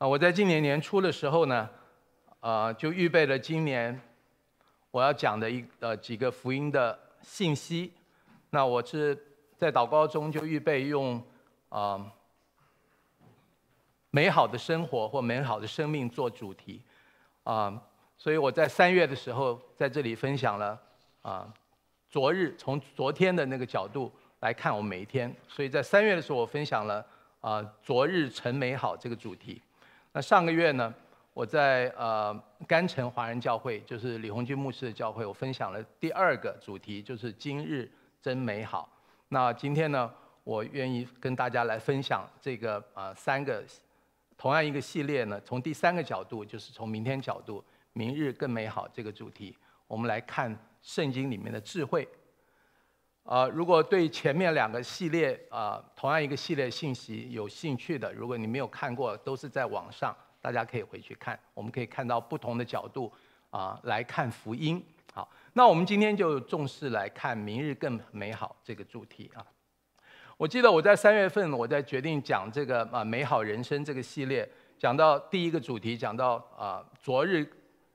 啊，我在今年年初的时候呢，呃，就预备了今年我要讲的一呃几个福音的信息。那我是在祷告中就预备用啊美好的生活或美好的生命做主题啊，所以我在三月的时候在这里分享了啊昨日从昨天的那个角度来看我们每一天，所以在三月的时候我分享了啊昨日成美好这个主题。那上个月呢，我在呃甘城华人教会，就是李红军牧师的教会，我分享了第二个主题，就是今日真美好。那今天呢，我愿意跟大家来分享这个呃三个同样一个系列呢，从第三个角度，就是从明天角度，明日更美好这个主题，我们来看圣经里面的智慧。呃，如果对前面两个系列啊，同样一个系列信息有兴趣的，如果你没有看过，都是在网上，大家可以回去看。我们可以看到不同的角度啊来看福音。好，那我们今天就重视来看明日更美好这个主题啊。我记得我在三月份，我在决定讲这个啊美好人生这个系列，讲到第一个主题，讲到啊昨日。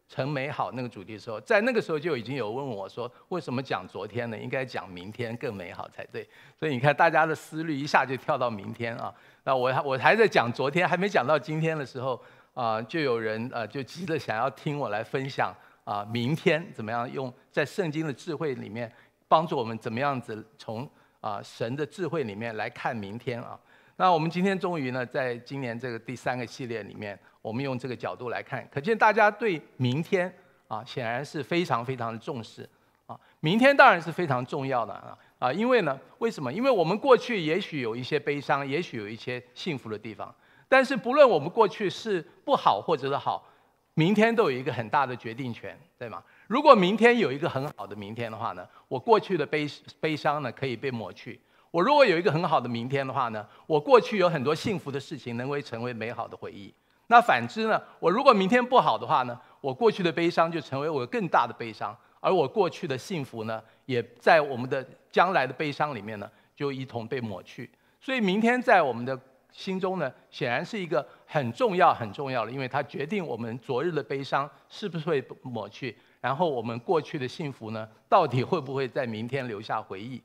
成美好那个主题的时候，在那个时候就已经有问我说：“为什么讲昨天呢？应该讲明天更美好才对。”所以你看，大家的思虑一下就跳到明天啊。那我我还在讲昨天，还没讲到今天的时候啊，就有人呃就急着想要听我来分享啊，明天怎么样用在圣经的智慧里面帮助我们怎么样子从啊神的智慧里面来看明天啊。那我们今天终于呢，在今年这个第三个系列里面，我们用这个角度来看，可见大家对明天啊，显然是非常非常的重视啊。明天当然是非常重要的啊啊，因为呢，为什么？因为我们过去也许有一些悲伤，也许有一些幸福的地方，但是不论我们过去是不好或者是好，明天都有一个很大的决定权，对吗？如果明天有一个很好的明天的话呢，我过去的悲悲伤呢可以被抹去。我如果有一个很好的明天的话呢，我过去有很多幸福的事情，能会成为美好的回忆。那反之呢，我如果明天不好的话呢，我过去的悲伤就成为我更大的悲伤，而我过去的幸福呢，也在我们的将来的悲伤里面呢，就一同被抹去。所以，明天在我们的心中呢，显然是一个很重要、很重要的，因为它决定我们昨日的悲伤是不是会抹去，然后我们过去的幸福呢，到底会不会在明天留下回忆。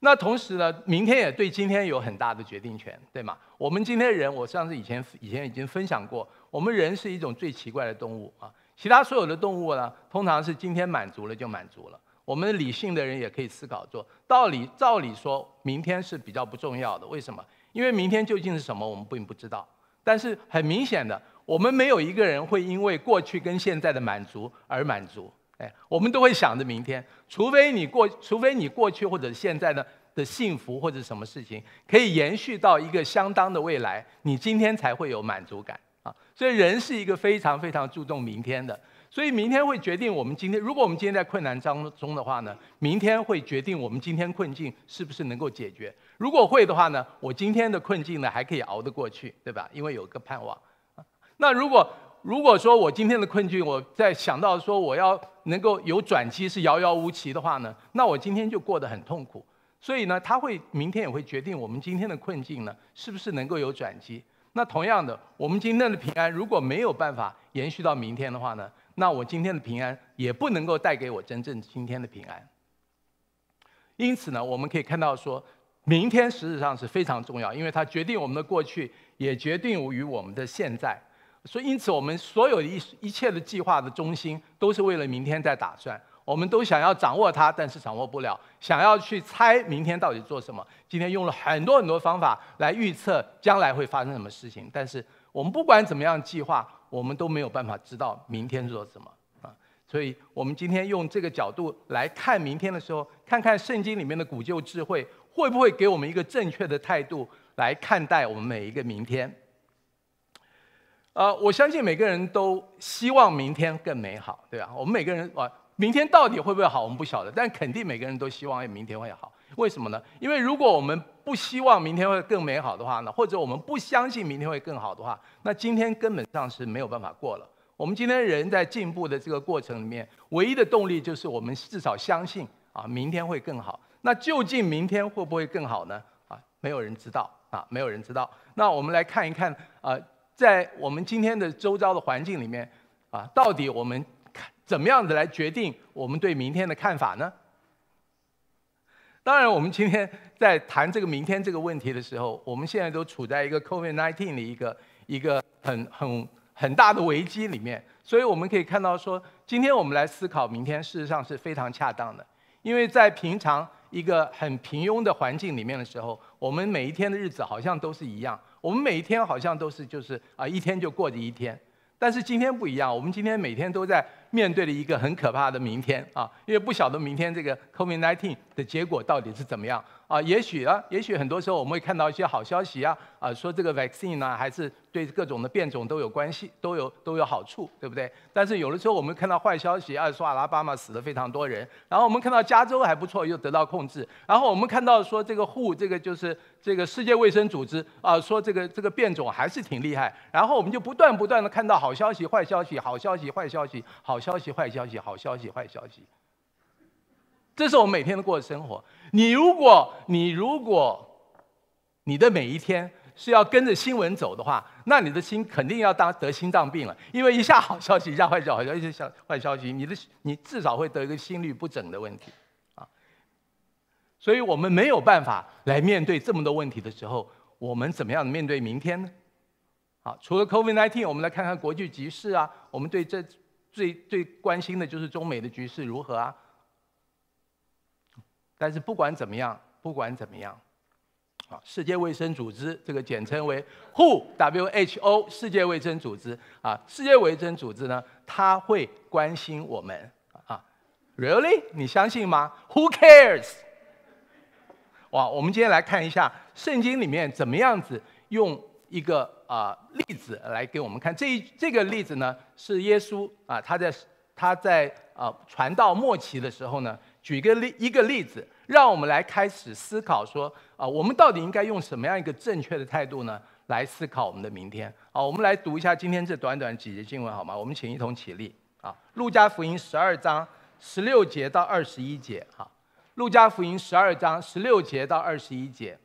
那同时呢，明天也对今天有很大的决定权，对吗？我们今天人，我上次以前以前已经分享过，我们人是一种最奇怪的动物啊。其他所有的动物呢，通常是今天满足了就满足了。我们理性的人也可以思考，做道理照理说明天是比较不重要的。为什么？因为明天究竟是什么，我们并不知道。但是很明显的，我们没有一个人会因为过去跟现在的满足而满足。哎，我们都会想着明天，除非你过，除非你过去或者现在的的幸福或者什么事情可以延续到一个相当的未来，你今天才会有满足感啊。所以人是一个非常非常注重明天的，所以明天会决定我们今天。如果我们今天在困难当中的话呢，明天会决定我们今天困境是不是能够解决。如果会的话呢，我今天的困境呢还可以熬得过去，对吧？因为有个盼望。那如果……如果说我今天的困境，我在想到说我要能够有转机是遥遥无期的话呢，那我今天就过得很痛苦。所以呢，他会明天也会决定我们今天的困境呢是不是能够有转机。那同样的，我们今天的平安如果没有办法延续到明天的话呢，那我今天的平安也不能够带给我真正今天的平安。因此呢，我们可以看到说，明天实质上是非常重要，因为它决定我们的过去，也决定于我们的现在。所以，因此，我们所有一一切的计划的中心都是为了明天在打算。我们都想要掌握它，但是掌握不了。想要去猜明天到底做什么，今天用了很多很多方法来预测将来会发生什么事情，但是我们不管怎么样计划，我们都没有办法知道明天做什么啊。所以，我们今天用这个角度来看明天的时候，看看圣经里面的古旧智慧会不会给我们一个正确的态度来看待我们每一个明天。呃，我相信每个人都希望明天更美好，对吧？我们每个人啊，明天到底会不会好，我们不晓得。但肯定每个人都希望明天会好。为什么呢？因为如果我们不希望明天会更美好的话呢，或者我们不相信明天会更好的话，那今天根本上是没有办法过了。我们今天人在进步的这个过程里面，唯一的动力就是我们至少相信啊，明天会更好。那究竟明天会不会更好呢？啊，没有人知道啊，没有人知道。那我们来看一看啊。在我们今天的周遭的环境里面，啊，到底我们怎么样子来决定我们对明天的看法呢？当然，我们今天在谈这个明天这个问题的时候，我们现在都处在一个 COVID-19 的一个一个很很很大的危机里面，所以我们可以看到说，今天我们来思考明天，事实上是非常恰当的，因为在平常一个很平庸的环境里面的时候，我们每一天的日子好像都是一样。我们每一天好像都是就是啊一天就过着一天，但是今天不一样，我们今天每天都在面对着一个很可怕的明天啊，因为不晓得明天这个 COVID-19 的结果到底是怎么样啊，也许啊，也许很多时候我们会看到一些好消息啊啊，说这个 vaccine 呢还是。对各种的变种都有关系，都有都有好处，对不对？但是有的时候我们看到坏消息，啊，说阿拉巴马死了非常多人，然后我们看到加州还不错，又得到控制，然后我们看到说这个户，这个就是这个世界卫生组织啊，说这个这个变种还是挺厉害，然后我们就不断不断的看到好消息、坏消息、好消息、坏消息、好消息、坏消息、好消息、坏消息，这是我们每天都过的生活。你如果你如果你的每一天。是要跟着新闻走的话，那你的心肯定要当得心脏病了，因为一下好消息，一下坏消息，好消息，坏消息，你的你至少会得一个心律不整的问题，啊，所以我们没有办法来面对这么多问题的时候，我们怎么样面对明天呢？啊，除了 COVID-19，我们来看看国际局势啊，我们对这最最关心的就是中美的局势如何啊。但是不管怎么样，不管怎么样。啊，世界卫生组织，这个简称为 WHO，W H O 世界卫生组织啊。世界卫生组织呢，他会关心我们啊。Really？你相信吗？Who cares？哇，我们今天来看一下圣经里面怎么样子用一个啊例子来给我们看。这一这个例子呢，是耶稣啊，他在他在啊传道末期的时候呢，举个例一个例子。让我们来开始思考，说啊，我们到底应该用什么样一个正确的态度呢，来思考我们的明天？啊，我们来读一下今天这短短几节经文，好吗？我们请一同起立。啊，《路加福音》十二章十六节到二十一节，哈，《路加福音》十二章十六节到二十一节。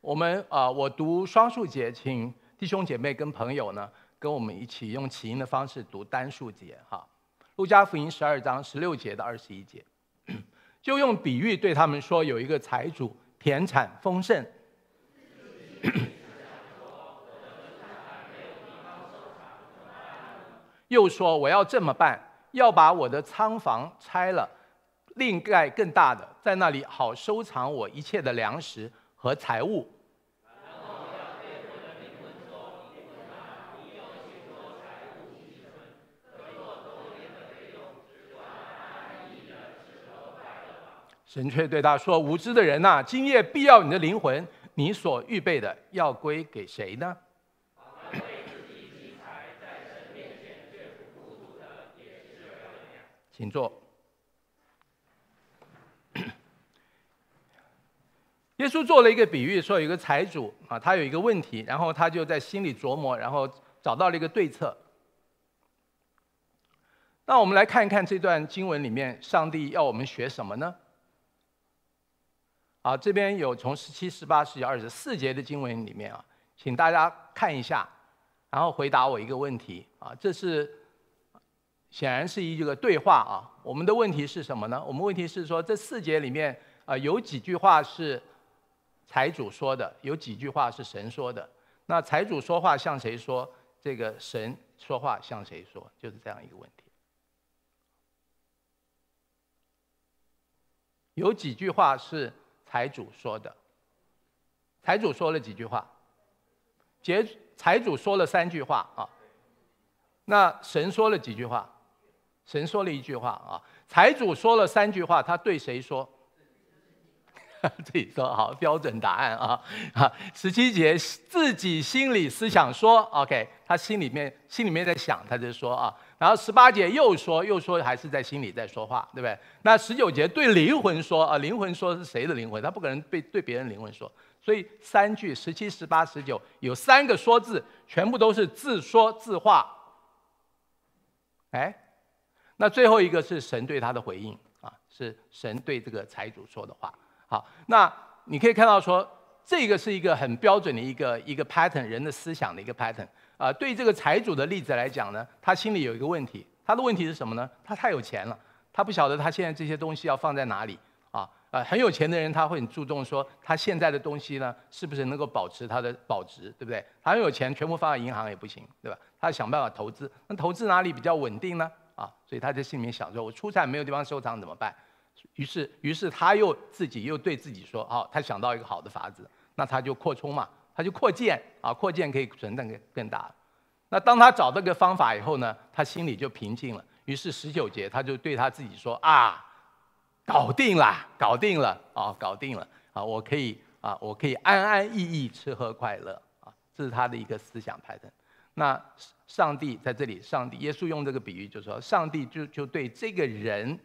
我们啊，我读双数节，请弟兄姐妹跟朋友呢，跟我们一起用起音的方式读单数节，哈，《路加福音》十二章十六节到二十一节。就用比喻对他们说，有一个财主田产丰盛，又说我要这么办，要把我的仓房拆了，另盖更大的，在那里好收藏我一切的粮食和财物。神却对他说：“无知的人呐，今夜必要你的灵魂，你所预备的要归给谁呢？” 请坐。耶稣做了一个比喻，说有一个财主啊，他有一个问题，然后他就在心里琢磨，然后找到了一个对策。那我们来看一看这段经文里面，上帝要我们学什么呢？啊，这边有从十七、十八、十九、二十四节的经文里面啊，请大家看一下，然后回答我一个问题啊。这是显然是一个对话啊。我们的问题是什么呢？我们问题是说这四节里面啊，有几句话是财主说的，有几句话是神说的。那财主说话向谁说？这个神说话向谁说？就是这样一个问题。有几句话是？财主说的，财主说了几句话，结财主说了三句话啊，那神说了几句话，神说了一句话啊，财主说了三句话，他对谁说？自己说好，标准答案啊啊，十七节自己心里思想说，OK，他心里面心里面在想，他就说啊。然后十八节又说又说，还是在心里在说话，对不对？那十九节对灵魂说，啊，灵魂说是谁的灵魂？他不可能被对别人灵魂说。所以三句十七、十八、十九有三个说字，全部都是自说自话。哎，那最后一个是神对他的回应啊，是神对这个财主说的话。好，那你可以看到说，这个是一个很标准的一个一个 pattern，人的思想的一个 pattern。啊，对这个财主的例子来讲呢，他心里有一个问题，他的问题是什么呢？他太有钱了，他不晓得他现在这些东西要放在哪里啊？啊，很有钱的人他会很注重说，他现在的东西呢，是不是能够保持它的保值，对不对？他很有钱，全部放在银行也不行，对吧？他想办法投资，那投资哪里比较稳定呢？啊，所以他在心里想说，我出产没有地方收藏怎么办？于是，于是他又自己又对自己说，哦，他想到一个好的法子，那他就扩充嘛。他就扩建啊，扩建可以存得更更大了。那当他找到个方法以后呢，他心里就平静了。于是十九节，他就对他自己说啊，搞定了，搞定了啊，搞定了啊，我可以啊，我可以安安逸逸吃喝快乐啊，这是他的一个思想派的。那上帝在这里，上帝耶稣用这个比喻，就说上帝就就对这个人。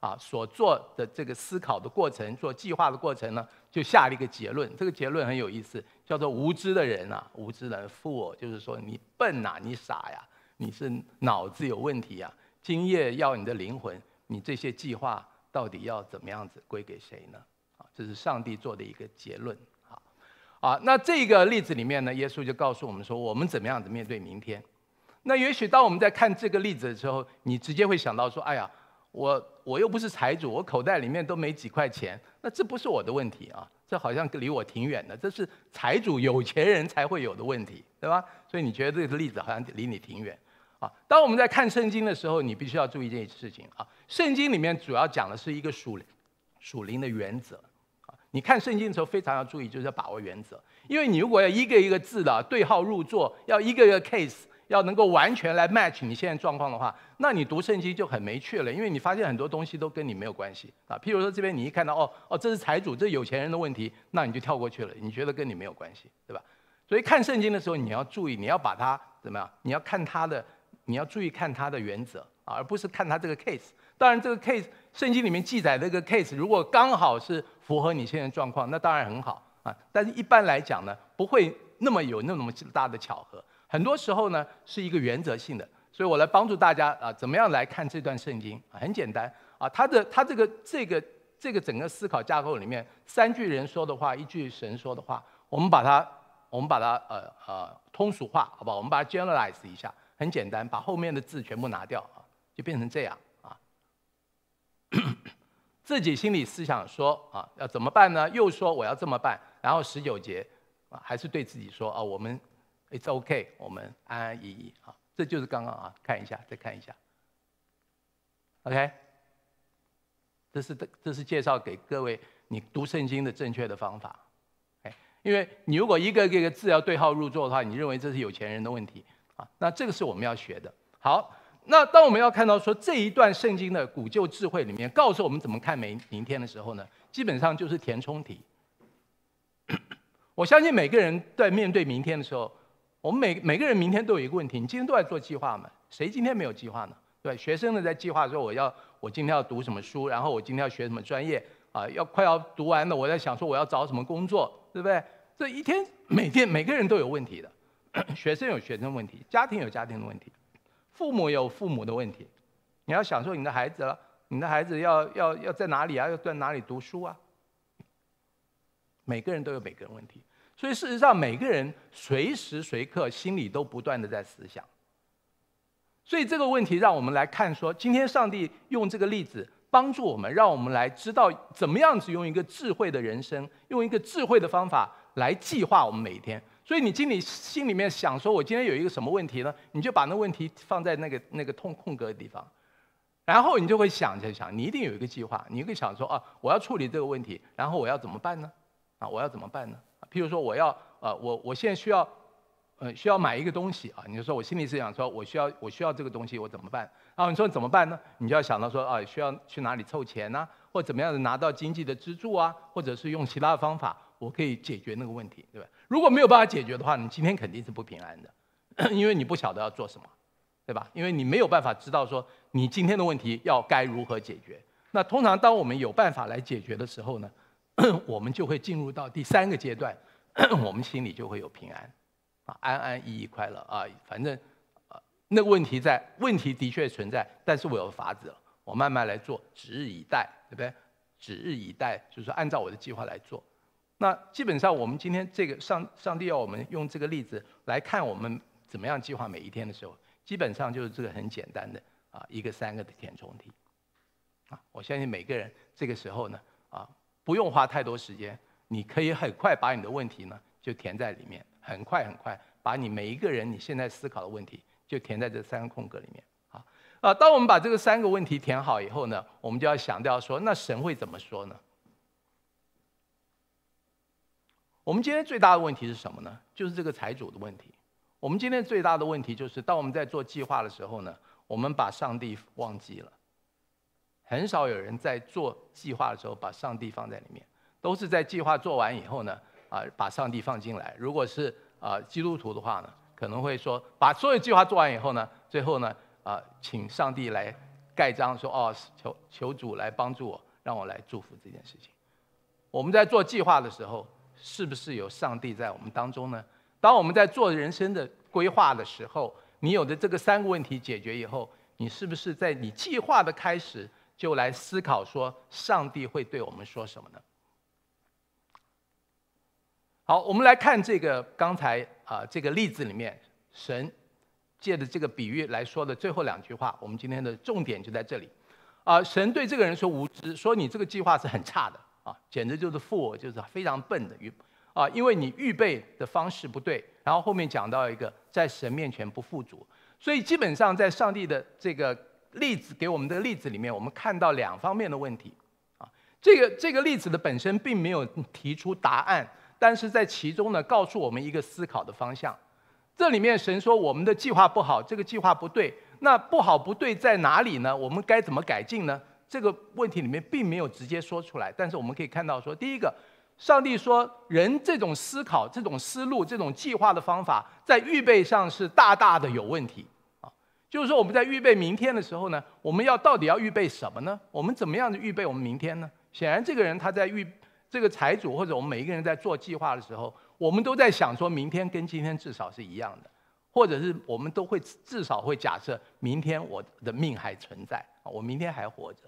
啊，所做的这个思考的过程，做计划的过程呢，就下了一个结论。这个结论很有意思，叫做“无知的人啊，无知人，富我就是说你笨呐，你傻呀，你是脑子有问题呀。今夜要你的灵魂，你这些计划到底要怎么样子归给谁呢？啊，这是上帝做的一个结论。啊，啊，那这个例子里面呢，耶稣就告诉我们说，我们怎么样子面对明天？那也许当我们在看这个例子的时候，你直接会想到说，哎呀。我我又不是财主，我口袋里面都没几块钱，那这不是我的问题啊，这好像离我挺远的，这是财主有钱人才会有的问题，对吧？所以你觉得这个例子好像离你挺远啊。当我们在看圣经的时候，你必须要注意一件事情啊，圣经里面主要讲的是一个属灵属灵的原则啊。你看圣经的时候非常要注意，就是要把握原则，因为你如果要一个一个字的对号入座，要一个一个 case。要能够完全来 match 你现在状况的话，那你读圣经就很没趣了，因为你发现很多东西都跟你没有关系啊。譬如说这边你一看到哦哦，这是财主，这是有钱人的问题，那你就跳过去了，你觉得跟你没有关系，对吧？所以看圣经的时候，你要注意，你要把它怎么样？你要看它的，你要注意看它的原则啊，而不是看它这个 case。当然，这个 case 圣经里面记载这个 case，如果刚好是符合你现在状况，那当然很好啊。但是一般来讲呢，不会那么有那么大的巧合。很多时候呢是一个原则性的，所以我来帮助大家啊，怎么样来看这段圣经啊？很简单啊，他的他这个这个这个整个思考架构里面，三句人说的话，一句神说的话，我们把它我们把它呃呃通俗化，好吧？我们把它 generalize 一下，很简单，把后面的字全部拿掉啊，就变成这样啊。自己心里思想说啊，要怎么办呢？又说我要这么办，然后十九节啊，还是对自己说啊，我们。It's OK，我们安安逸逸啊。这就是刚刚啊，看一下，再看一下。OK，这是这这是介绍给各位你读圣经的正确的方法。哎，因为你如果一个一个字要对号入座的话，你认为这是有钱人的问题啊。那这个是我们要学的。好，那当我们要看到说这一段圣经的古旧智慧里面告诉我们怎么看明明天的时候呢，基本上就是填充题。我相信每个人在面对明天的时候。我们每每个人明天都有一个问题，你今天都在做计划嘛？谁今天没有计划呢？对，学生呢在计划说我要我今天要读什么书，然后我今天要学什么专业啊？要快要读完了，我在想说我要找什么工作，对不对？这一天每天每个人都有问题的，学生有学生问题，家庭有家庭的问题，父母有父母的问题，你要想说你的孩子了，你的孩子要要要在哪里啊？要在哪里读书啊？每个人都有每个人问题。所以事实上，每个人随时随刻心里都不断的在思想。所以这个问题让我们来看，说今天上帝用这个例子帮助我们，让我们来知道怎么样子用一个智慧的人生，用一个智慧的方法来计划我们每一天。所以你心里心里面想说，我今天有一个什么问题呢？你就把那问题放在那个那个空空格的地方，然后你就会想一想，你一定有一个计划。你会想说啊，我要处理这个问题，然后我要怎么办呢？啊，我要怎么办呢？譬如说，我要呃，我我现在需要呃，需要买一个东西啊。你就说我心里是想说，我需要我需要这个东西，我怎么办？然后你说怎么办呢？你就要想到说，啊，需要去哪里凑钱呢？或怎么样的拿到经济的资助啊？或者是用其他的方法，我可以解决那个问题，对吧？如果没有办法解决的话，你今天肯定是不平安的，因为你不晓得要做什么，对吧？因为你没有办法知道说，你今天的问题要该如何解决。那通常，当我们有办法来解决的时候呢？我们就会进入到第三个阶段，我们心里就会有平安，啊，安安逸逸快乐啊，反正呃，那个问题在，问题的确存在，但是我有法子，了，我慢慢来做，指日以待，对不对？指日以待就是按照我的计划来做。那基本上我们今天这个上上帝要我们用这个例子来看我们怎么样计划每一天的时候，基本上就是这个很简单的啊，一个三个的填充题，啊，我相信每个人这个时候呢，啊。不用花太多时间，你可以很快把你的问题呢就填在里面，很快很快把你每一个人你现在思考的问题就填在这三个空格里面啊啊！当我们把这个三个问题填好以后呢，我们就要强调说，那神会怎么说呢？我们今天最大的问题是什么呢？就是这个财主的问题。我们今天最大的问题就是，当我们在做计划的时候呢，我们把上帝忘记了。很少有人在做计划的时候把上帝放在里面，都是在计划做完以后呢，啊，把上帝放进来。如果是啊基督徒的话呢，可能会说，把所有计划做完以后呢，最后呢，啊，请上帝来盖章，说哦，求求主来帮助我，让我来祝福这件事情。我们在做计划的时候，是不是有上帝在我们当中呢？当我们在做人生的规划的时候，你有的这个三个问题解决以后，你是不是在你计划的开始？就来思考说，上帝会对我们说什么呢？好，我们来看这个刚才啊这个例子里面，神借着这个比喻来说的最后两句话，我们今天的重点就在这里。啊，神对这个人说无知，说你这个计划是很差的啊，简直就是负，我，就是非常笨的预啊，因为你预备的方式不对。然后后面讲到一个在神面前不富足，所以基本上在上帝的这个。例子给我们的例子里面，我们看到两方面的问题，啊，这个这个例子的本身并没有提出答案，但是在其中呢，告诉我们一个思考的方向。这里面神说我们的计划不好，这个计划不对，那不好不对在哪里呢？我们该怎么改进呢？这个问题里面并没有直接说出来，但是我们可以看到说，第一个，上帝说人这种思考、这种思路、这种计划的方法，在预备上是大大的有问题。就是说，我们在预备明天的时候呢，我们要到底要预备什么呢？我们怎么样的预备我们明天呢？显然，这个人他在预这个财主或者我们每一个人在做计划的时候，我们都在想，说明天跟今天至少是一样的，或者是我们都会至少会假设，明天我的命还存在我明天还活着。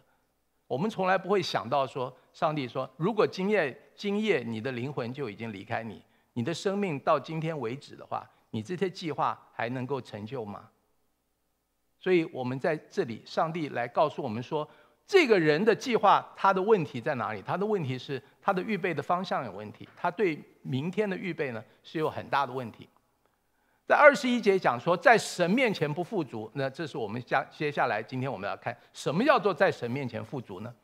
我们从来不会想到说，上帝说，如果今夜今夜你的灵魂就已经离开你，你的生命到今天为止的话，你这些计划还能够成就吗？所以我们在这里，上帝来告诉我们说，这个人的计划他的问题在哪里？他的问题是他的预备的方向有问题，他对明天的预备呢是有很大的问题。在二十一节讲说，在神面前不富足，那这是我们将接下来今天我们要看什么叫做在神面前富足呢？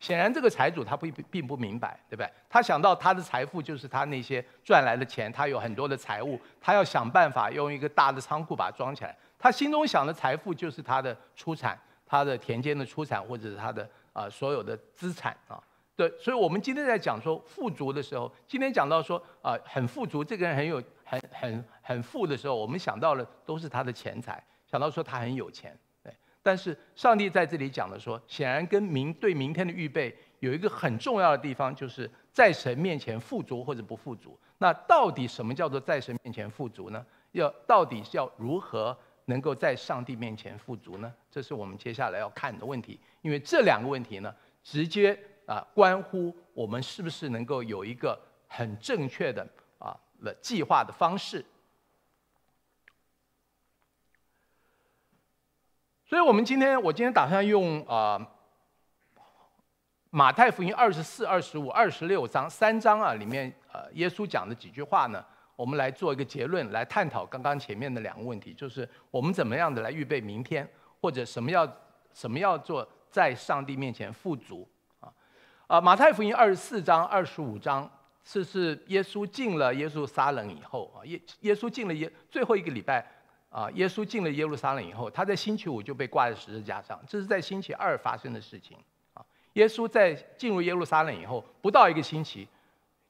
显然这个财主他不并不明白，对不对？他想到他的财富就是他那些赚来的钱，他有很多的财物，他要想办法用一个大的仓库把它装起来。他心中想的财富就是他的出产，他的田间的出产，或者是他的啊所有的资产啊。对，所以我们今天在讲说富足的时候，今天讲到说啊很富足，这个人很有很很很富的时候，我们想到的都是他的钱财，想到说他很有钱。对，但是上帝在这里讲的说，显然跟明对明天的预备有一个很重要的地方，就是在神面前富足或者不富足。那到底什么叫做在神面前富足呢？要到底要如何？能够在上帝面前富足呢？这是我们接下来要看的问题，因为这两个问题呢，直接啊关乎我们是不是能够有一个很正确的啊计划的方式。所以，我们今天我今天打算用啊马太福音二十四、二十五、二十六章三章啊里面呃耶稣讲的几句话呢。我们来做一个结论，来探讨刚刚前面的两个问题，就是我们怎么样的来预备明天，或者什么要什么要做在上帝面前富足啊啊，马太福音二十四章、二十五章，这是耶稣进了耶路撒冷以后啊，耶耶稣进了耶最后一个礼拜啊，耶稣进了耶路撒冷以后，他在星期五就被挂在十字架上，这是在星期二发生的事情啊。耶稣在进入耶路撒冷以后，不到一个星期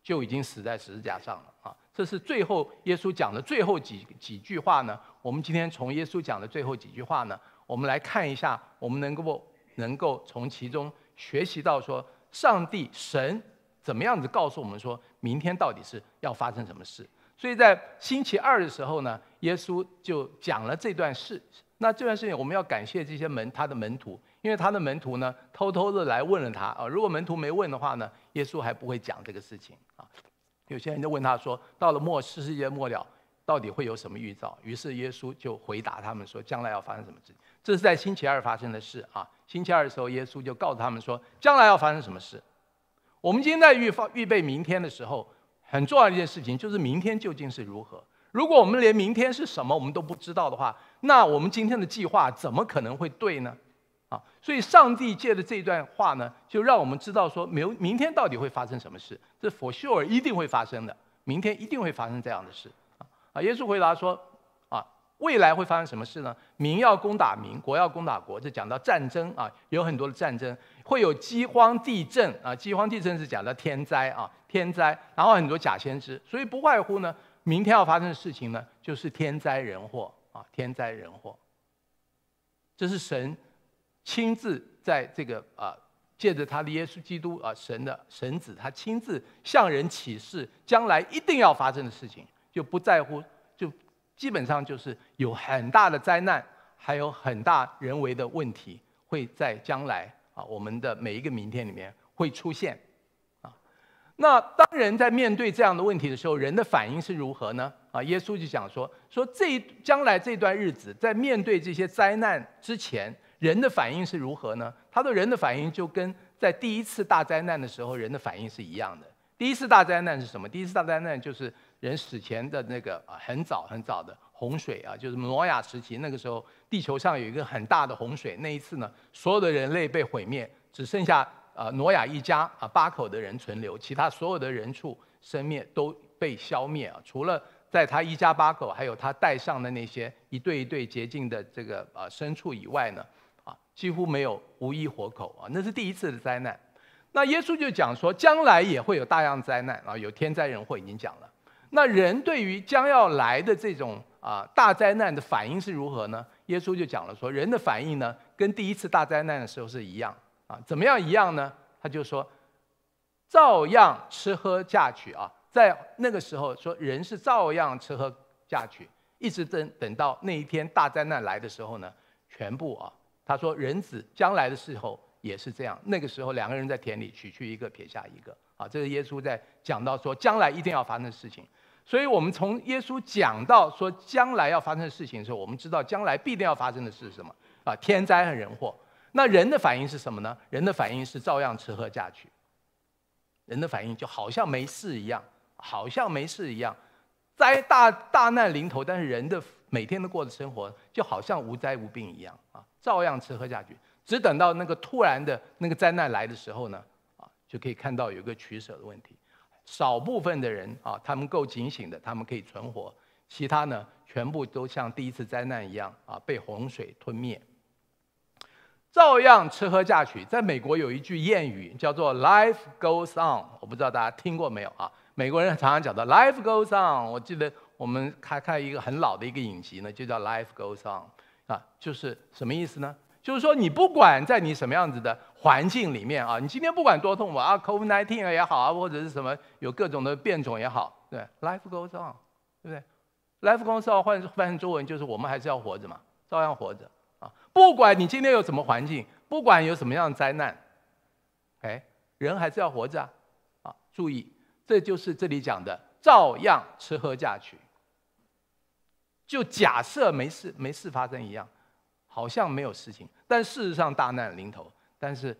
就已经死在十字架上了啊。这是最后耶稣讲的最后几几句话呢？我们今天从耶稣讲的最后几句话呢，我们来看一下，我们能够能够从其中学习到说，上帝神怎么样子告诉我们说，明天到底是要发生什么事？所以在星期二的时候呢，耶稣就讲了这段事。那这段事情我们要感谢这些门他的门徒，因为他的门徒呢，偷偷的来问了他啊。如果门徒没问的话呢，耶稣还不会讲这个事情啊。有些人就问他说：“到了末世世界末了，到底会有什么预兆？”于是耶稣就回答他们说：“将来要发生什么？”这是在星期二发生的事啊。星期二的时候，耶稣就告诉他们说：“将来要发生什么事？”我们今天在预防预备明天的时候，很重要一件事情就是明天究竟是如何。如果我们连明天是什么我们都不知道的话，那我们今天的计划怎么可能会对呢？所以，上帝借的这一段话呢，就让我们知道说，明明天到底会发生什么事？这 for sure 一定会发生的，明天一定会发生这样的事。啊，耶稣回答说，啊，未来会发生什么事呢？民要攻打民，国要攻打国，这讲到战争啊，有很多的战争，会有饥荒、地震啊，饥荒、地震是讲到天灾啊，天灾，然后很多假先知，所以不外乎呢，明天要发生的事情呢，就是天灾人祸啊，天灾人祸。这是神。亲自在这个啊，借着他的耶稣基督啊，神的神子，他亲自向人启示将来一定要发生的事情，就不在乎，就基本上就是有很大的灾难，还有很大人为的问题会在将来啊，我们的每一个明天里面会出现，啊，那当人在面对这样的问题的时候，人的反应是如何呢？啊，耶稣就讲说，说这将来这段日子在面对这些灾难之前。人的反应是如何呢？他的人的反应就跟在第一次大灾难的时候人的反应是一样的。第一次大灾难是什么？第一次大灾难就是人死前的那个啊，很早很早的洪水啊，就是挪亚时期。那个时候，地球上有一个很大的洪水。那一次呢，所有的人类被毁灭，只剩下啊挪亚一家啊八口的人存留，其他所有的人畜生灭都被消灭啊，除了在他一家八口还有他带上的那些一对一对洁净的这个啊牲畜以外呢。几乎没有无一活口啊！那是第一次的灾难。那耶稣就讲说，将来也会有大量灾难啊，有天灾人祸已经讲了。那人对于将要来的这种啊大灾难的反应是如何呢？耶稣就讲了说，人的反应呢，跟第一次大灾难的时候是一样啊。怎么样一样呢？他就说，照样吃喝嫁娶啊。在那个时候说，人是照样吃喝嫁娶，一直等等到那一天大灾难来的时候呢，全部啊。他说：“人子将来的时候也是这样。那个时候，两个人在田里，取去一个，撇下一个。啊，这是耶稣在讲到说将来一定要发生的事情。所以，我们从耶稣讲到说将来要发生的事情的时候，我们知道将来必定要发生的是什么？啊，天灾和人祸。那人的反应是什么呢？人的反应是照样吃喝嫁娶。人的反应就好像没事一样，好像没事一样。灾大大难临头，但是人的每天都过的生活就好像无灾无病一样啊。”照样吃喝下去，只等到那个突然的那个灾难来的时候呢，啊，就可以看到有一个取舍的问题。少部分的人啊，他们够警醒的，他们可以存活；其他呢，全部都像第一次灾难一样啊，被洪水吞灭。照样吃喝下去。在美国有一句谚语叫做 “Life goes on”，我不知道大家听过没有啊？美国人常常讲的 “Life goes on”。我记得我们看看一个很老的一个影集呢，就叫 “Life goes on”。啊，就是什么意思呢？就是说，你不管在你什么样子的环境里面啊，你今天不管多痛苦啊，Covid nineteen 也好啊，或者是什么有各种的变种也好，对，life goes on，对不对？life goes on 换换成中文就是我们还是要活着嘛，照样活着啊！不管你今天有什么环境，不管有什么样的灾难，哎，人还是要活着啊。啊！注意，这就是这里讲的，照样吃喝嫁娶。就假设没事没事发生一样，好像没有事情，但事实上大难临头。但是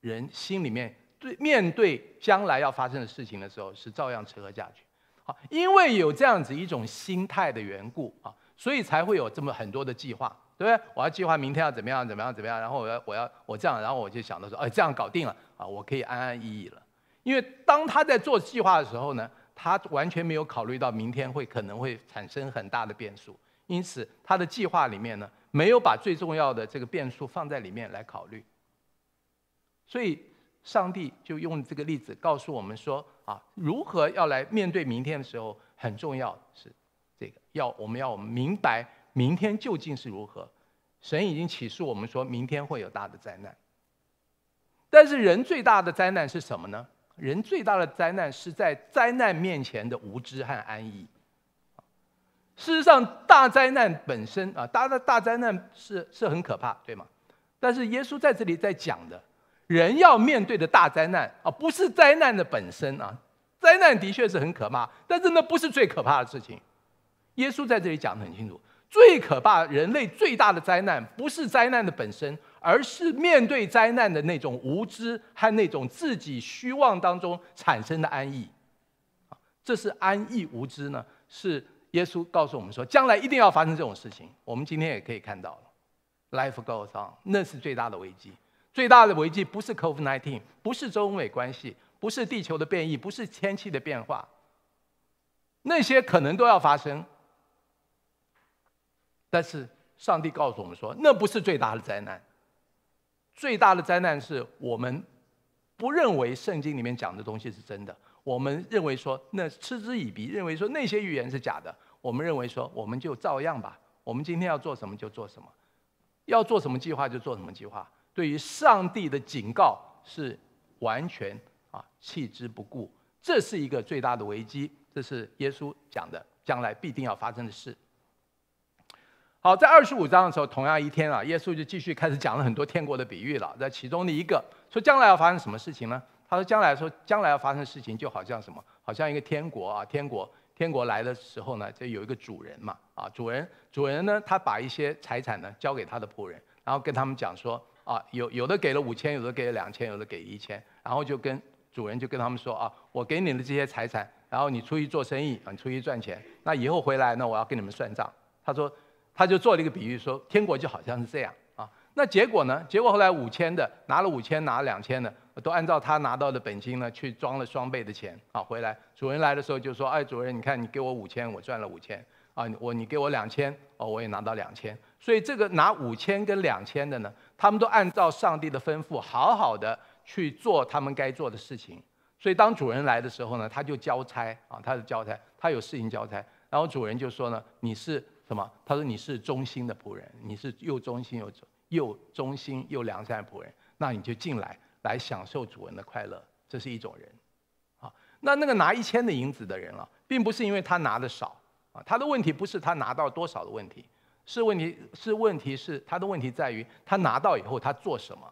人心里面对面对将来要发生的事情的时候，是照样吃喝下去。好，因为有这样子一种心态的缘故啊，所以才会有这么很多的计划，对不对？我要计划明天要怎么样怎么样怎么样，然后我要我要我这样，然后我就想到说，哎，这样搞定了啊，我可以安安逸逸了。因为当他在做计划的时候呢。他完全没有考虑到明天会可能会产生很大的变数，因此他的计划里面呢，没有把最重要的这个变数放在里面来考虑。所以上帝就用这个例子告诉我们说啊，如何要来面对明天的时候很重要是这个，要我们要明白明天究竟是如何。神已经启示我们说明天会有大的灾难，但是人最大的灾难是什么呢？人最大的灾难是在灾难面前的无知和安逸。事实上，大灾难本身啊，大的大灾难是是很可怕，对吗？但是耶稣在这里在讲的，人要面对的大灾难啊，不是灾难的本身啊。灾难的确是很可怕，但是那不是最可怕的事情。耶稣在这里讲的很清楚，最可怕人类最大的灾难，不是灾难的本身。而是面对灾难的那种无知和那种自己虚妄当中产生的安逸，这是安逸无知呢？是耶稣告诉我们说，将来一定要发生这种事情。我们今天也可以看到了，life goes on，那是最大的危机。最大的危机不是 Covid nineteen，不是中美关系，不是地球的变异，不是天气的变化，那些可能都要发生。但是上帝告诉我们说，那不是最大的灾难。最大的灾难是我们不认为圣经里面讲的东西是真的，我们认为说那嗤之以鼻，认为说那些预言是假的，我们认为说我们就照样吧，我们今天要做什么就做什么，要做什么计划就做什么计划，对于上帝的警告是完全啊弃之不顾，这是一个最大的危机，这是耶稣讲的将来必定要发生的事。好，在二十五章的时候，同样一天啊，耶稣就继续开始讲了很多天国的比喻了。在其中的一个，说将来要发生什么事情呢？他说，将来说将来要发生事情，就好像什么？好像一个天国啊，天国，天国来的时候呢，就有一个主人嘛，啊，主人，主人呢，他把一些财产呢交给他的仆人，然后跟他们讲说，啊，有有的给了五千，有的给了两千，有的给一千，然后就跟主人就跟他们说啊，我给你的这些财产，然后你出去做生意啊，你出去赚钱，那以后回来呢，我要跟你们算账。他说。他就做了一个比喻，说天国就好像是这样啊。那结果呢？结果后来五千的拿了五千，拿了两千的都按照他拿到的本金呢去装了双倍的钱啊。回来主人来的时候就说：“哎，主人，你看你给我五千，我赚了五千啊。我你给我两千，哦，我也拿到两千。所以这个拿五千跟两千的呢，他们都按照上帝的吩咐，好好的去做他们该做的事情。所以当主人来的时候呢，他就交差啊，他是交差，他有事情交差。然后主人就说呢，你是。”什么？他说你是忠心的仆人，你是又忠心又忠又忠心又良善的仆人，那你就进来，来享受主人的快乐。这是一种人，啊，那那个拿一千的银子的人啊，并不是因为他拿的少啊，他的问题不是他拿到多少的问题，是问题是问题是他的问题在于他拿到以后他做什么？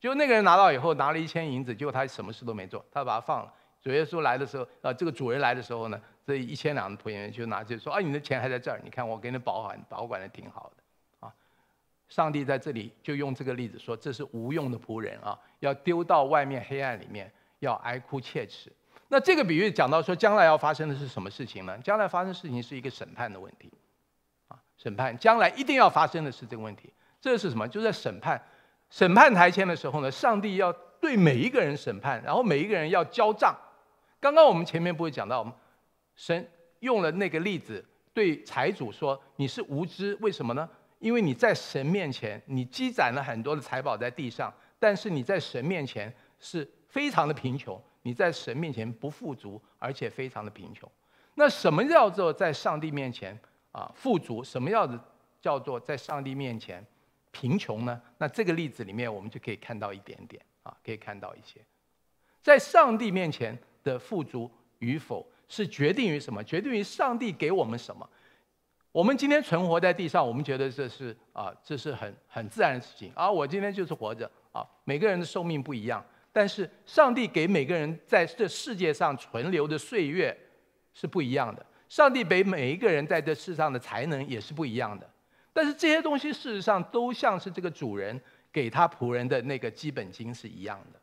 就那个人拿到以后拿了一千银子，结果他什么事都没做，他把它放了。主耶稣来的时候，啊，这个主人来的时候呢？这一千两的仆人就拿去说啊，你的钱还在这儿，你看我给你保管，保管的挺好的啊。上帝在这里就用这个例子说，这是无用的仆人啊，要丢到外面黑暗里面，要哀哭切齿。那这个比喻讲到说，将来要发生的是什么事情呢？将来发生事情是一个审判的问题啊，审判将来一定要发生的是这个问题。这是什么？就在审判审判台前的时候呢，上帝要对每一个人审判，然后每一个人要交账。刚刚我们前面不会讲到。神用了那个例子对财主说：“你是无知，为什么呢？因为你在神面前，你积攒了很多的财宝在地上，但是你在神面前是非常的贫穷。你在神面前不富足，而且非常的贫穷。那什么叫做在上帝面前啊富足？什么样子叫做在上帝面前贫穷呢？那这个例子里面，我们就可以看到一点点啊，可以看到一些，在上帝面前的富足与否。”是决定于什么？决定于上帝给我们什么。我们今天存活在地上，我们觉得这是啊，这是很很自然的事情。而我今天就是活着啊。每个人的寿命不一样，但是上帝给每个人在这世界上存留的岁月是不一样的。上帝给每一个人在这世上的才能也是不一样的。但是这些东西事实上都像是这个主人给他仆人的那个基本金是一样的。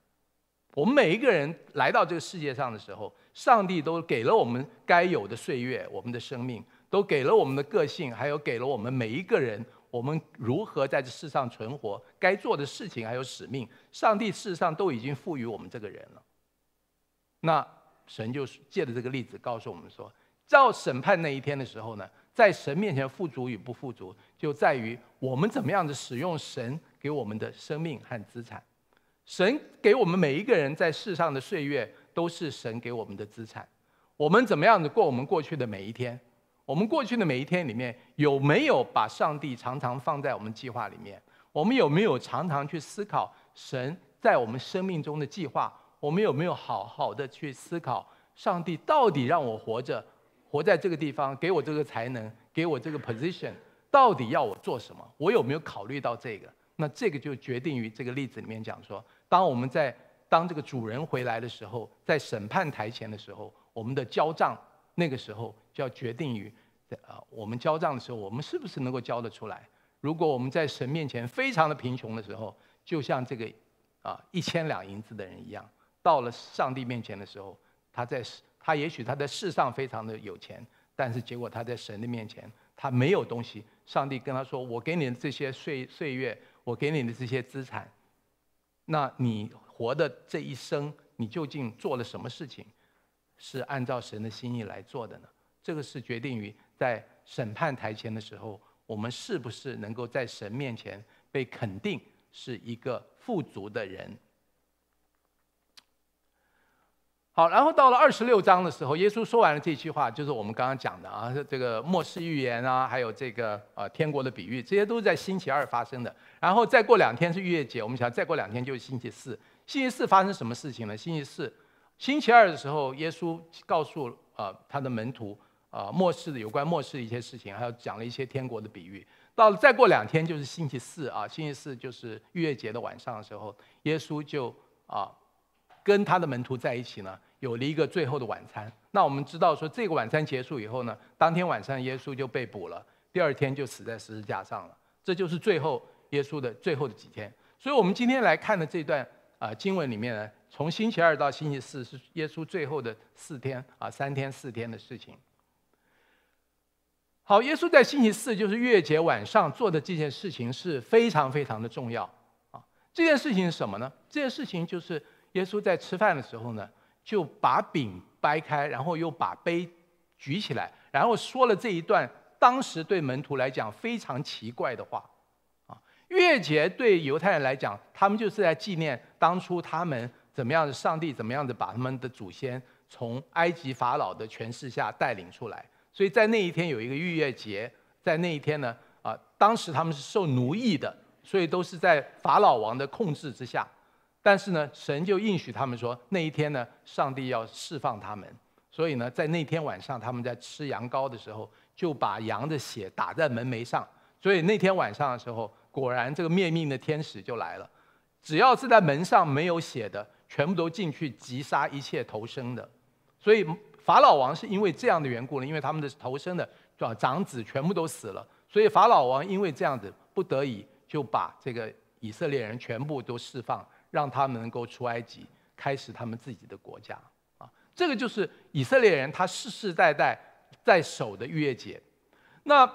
我们每一个人来到这个世界上的时候。上帝都给了我们该有的岁月，我们的生命都给了我们的个性，还有给了我们每一个人，我们如何在这世上存活，该做的事情，还有使命。上帝事实上都已经赋予我们这个人了。那神就借着这个例子告诉我们说：，到审判那一天的时候呢，在神面前富足与不富足，就在于我们怎么样的使用神给我们的生命和资产。神给我们每一个人在世上的岁月。都是神给我们的资产，我们怎么样子过我们过去的每一天？我们过去的每一天里面有没有把上帝常常放在我们计划里面？我们有没有常常去思考神在我们生命中的计划？我们有没有好好的去思考上帝到底让我活着，活在这个地方，给我这个才能，给我这个 position，到底要我做什么？我有没有考虑到这个？那这个就决定于这个例子里面讲说，当我们在。当这个主人回来的时候，在审判台前的时候，我们的交账，那个时候就要决定于，啊，我们交账的时候，我们是不是能够交得出来？如果我们在神面前非常的贫穷的时候，就像这个，啊，一千两银子的人一样，到了上帝面前的时候，他在世，他也许他在世上非常的有钱，但是结果他在神的面前，他没有东西。上帝跟他说：“我给你的这些岁岁月，我给你的这些资产，那你。”活的这一生，你究竟做了什么事情是按照神的心意来做的呢？这个是决定于在审判台前的时候，我们是不是能够在神面前被肯定是一个富足的人。好，然后到了二十六章的时候，耶稣说完了这句话，就是我们刚刚讲的啊，这个末世预言啊，还有这个呃天国的比喻，这些都是在星期二发生的。然后再过两天是月节，我们想再过两天就是星期四。星期四发生什么事情呢？星期四、星期二的时候，耶稣告诉呃他的门徒啊末世的有关末世的一些事情，还有讲了一些天国的比喻。到了再过两天就是星期四啊，星期四就是逾越节的晚上的时候，耶稣就啊跟他的门徒在一起呢，有了一个最后的晚餐。那我们知道说这个晚餐结束以后呢，当天晚上耶稣就被捕了，第二天就死在十字架上了。这就是最后耶稣的最后的几天。所以我们今天来看的这段。啊，经文里面呢，从星期二到星期四是耶稣最后的四天啊，三天四天的事情。好，耶稣在星期四就是月节晚上做的这件事情是非常非常的重要啊。这件事情是什么呢？这件事情就是耶稣在吃饭的时候呢，就把饼掰开，然后又把杯举起来，然后说了这一段当时对门徒来讲非常奇怪的话。逾越节对犹太人来讲，他们就是在纪念当初他们怎么样的，上帝怎么样的把他们的祖先从埃及法老的权势下带领出来。所以在那一天有一个逾越节，在那一天呢，啊，当时他们是受奴役的，所以都是在法老王的控制之下。但是呢，神就应许他们说，那一天呢，上帝要释放他们。所以呢，在那天晚上，他们在吃羊羔的时候，就把羊的血打在门楣上。所以那天晚上的时候，果然这个灭命的天使就来了，只要是在门上没有写的，全部都进去击杀一切投生的。所以法老王是因为这样的缘故呢，因为他们的投生的长子全部都死了，所以法老王因为这样子不得已就把这个以色列人全部都释放，让他们能够出埃及，开始他们自己的国家啊。这个就是以色列人他世世代代在守的逾越节，那。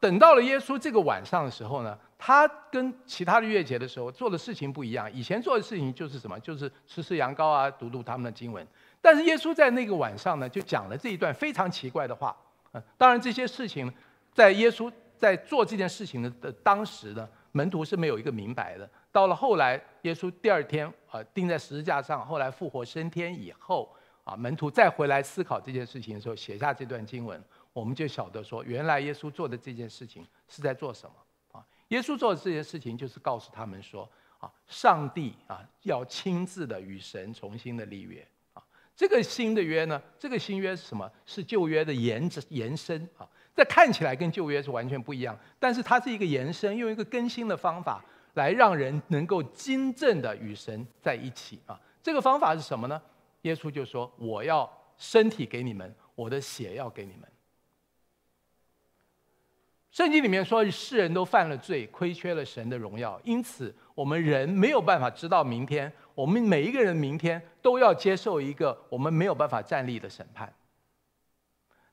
等到了耶稣这个晚上的时候呢，他跟其他的月节的时候做的事情不一样。以前做的事情就是什么，就是吃吃羊羔啊，读读他们的经文。但是耶稣在那个晚上呢，就讲了这一段非常奇怪的话。嗯，当然这些事情，在耶稣在做这件事情的的当时呢，门徒是没有一个明白的。到了后来，耶稣第二天呃钉在十字架上，后来复活升天以后啊，门徒再回来思考这件事情的时候，写下这段经文。我们就晓得说，原来耶稣做的这件事情是在做什么啊？耶稣做的这件事情就是告诉他们说啊，上帝啊要亲自的与神重新的立约啊。这个新的约呢，这个新约是什么？是旧约的延着延伸啊。这看起来跟旧约是完全不一样，但是它是一个延伸，用一个更新的方法来让人能够真正的与神在一起啊。这个方法是什么呢？耶稣就说：我要身体给你们，我的血要给你们。圣经里面说，世人都犯了罪，亏缺了神的荣耀。因此，我们人没有办法知道明天。我们每一个人明天都要接受一个我们没有办法站立的审判。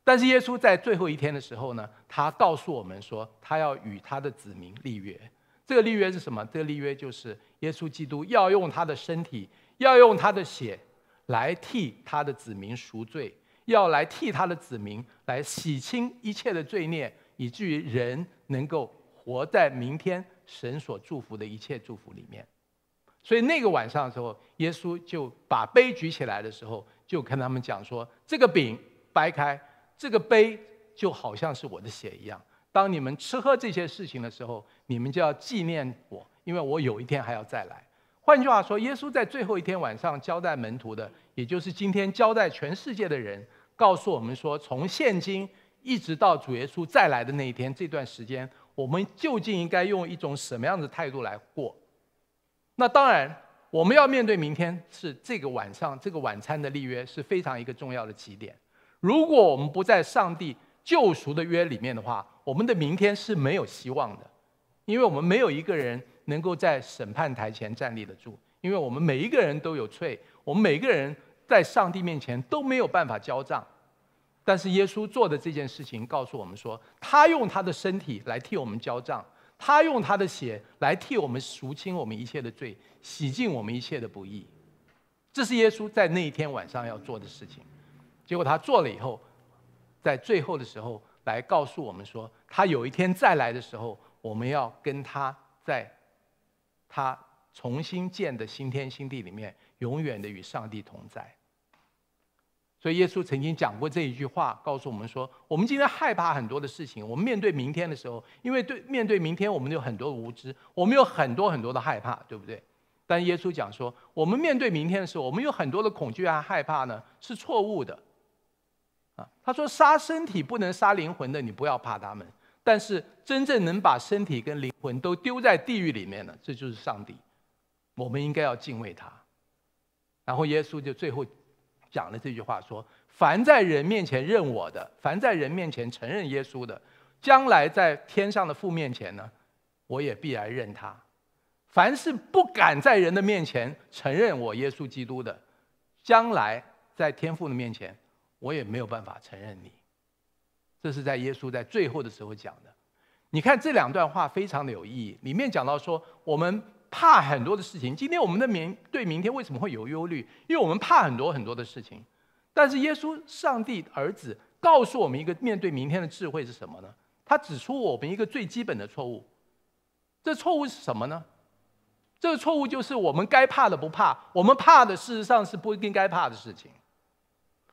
但是耶稣在最后一天的时候呢，他告诉我们说，他要与他的子民立约。这个立约是什么？这个立约就是耶稣基督要用他的身体，要用他的血，来替他的子民赎罪，要来替他的子民来洗清一切的罪孽。以至于人能够活在明天神所祝福的一切祝福里面，所以那个晚上的时候，耶稣就把杯举起来的时候，就跟他们讲说：“这个饼掰开，这个杯就好像是我的血一样。当你们吃喝这些事情的时候，你们就要纪念我，因为我有一天还要再来。”换句话说，耶稣在最后一天晚上交代门徒的，也就是今天交代全世界的人，告诉我们说：从现今。一直到主耶稣再来的那一天，这段时间我们究竟应该用一种什么样的态度来过？那当然，我们要面对明天是这个晚上这个晚餐的立约是非常一个重要的起点。如果我们不在上帝救赎的约里面的话，我们的明天是没有希望的，因为我们没有一个人能够在审判台前站立得住，因为我们每一个人都有罪，我们每个人在上帝面前都没有办法交账。但是耶稣做的这件事情告诉我们说，他用他的身体来替我们交账，他用他的血来替我们赎清我们一切的罪，洗净我们一切的不义。这是耶稣在那一天晚上要做的事情。结果他做了以后，在最后的时候来告诉我们说，他有一天再来的时候，我们要跟他在他重新建的新天新地里面，永远的与上帝同在。所以耶稣曾经讲过这一句话，告诉我们说：我们今天害怕很多的事情，我们面对明天的时候，因为对面对明天，我们有很多无知，我们有很多很多的害怕，对不对？但耶稣讲说，我们面对明天的时候，我们有很多的恐惧啊、害怕呢，是错误的。啊，他说：杀身体不能杀灵魂的，你不要怕他们。但是真正能把身体跟灵魂都丢在地狱里面的，这就是上帝，我们应该要敬畏他。然后耶稣就最后。讲了这句话说：“凡在人面前认我的，凡在人面前承认耶稣的，将来在天上的父面前呢，我也必然认他；凡是不敢在人的面前承认我耶稣基督的，将来在天父的面前，我也没有办法承认你。”这是在耶稣在最后的时候讲的。你看这两段话非常的有意义，里面讲到说我们。怕很多的事情。今天我们的明对明天为什么会有忧虑？因为我们怕很多很多的事情。但是耶稣，上帝儿子，告诉我们一个面对明天的智慧是什么呢？他指出我们一个最基本的错误。这错误是什么呢？这个错误就是我们该怕的不怕，我们怕的事实上是不定该怕的事情。